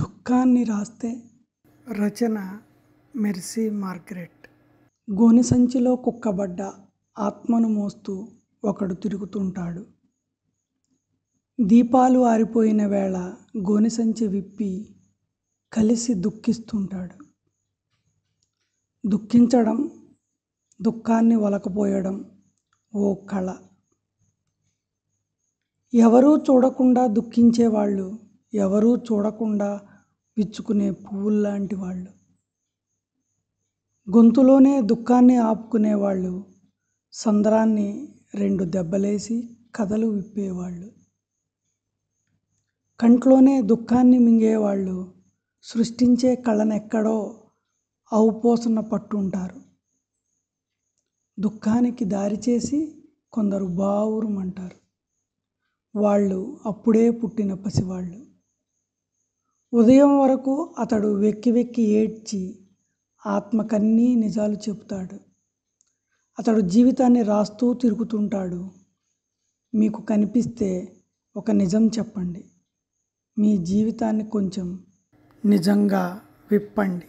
దుఃఖాన్ని రాస్తే రచన mercy Margaret గోని సంచిలో కుక్కబడ్డ ఆత్మను మోస్తూ ఒకడు తిరుగుతుంటాడు దీపాలు ఆరిపోయిన వేళ గోని సంచి విప్పి కలిసి దుఃఖిస్తుంటాడు దుఃఖించడం దుఃఖాన్ని వలకపోయడం ఓ కళ ఎవరూ చూడకుండా దుఃఖించేవాళ్ళు ఎవరూ చూడకుండా విచ్చుకునే పువ్వుల్లాంటి వాళ్ళు గొంతులోనే దుఃఖాన్ని ఆపుకునేవాళ్ళు సంద్రాన్ని రెండు దెబ్బలేసి కథలు విప్పేవాళ్ళు కంట్లోనే దుఃఖాన్ని మింగేవాళ్ళు సృష్టించే కళనెక్కడో అవుపోసన పట్టుంటారు దుఃఖానికి దారి చేసి కొందరు బావురుమంటారు వాళ్ళు అప్పుడే పుట్టిన పసివాళ్ళు ఉదయం వరకు అతడు వెక్కి వెక్కి ఏడ్చి ఆత్మకన్నీ నిజాలు చెబుతాడు అతడు జీవితాన్ని రాస్తూ తిరుగుతుంటాడు మీకు కనిపిస్తే ఒక నిజం చెప్పండి మీ జీవితాన్ని కొంచెం నిజంగా విప్పండి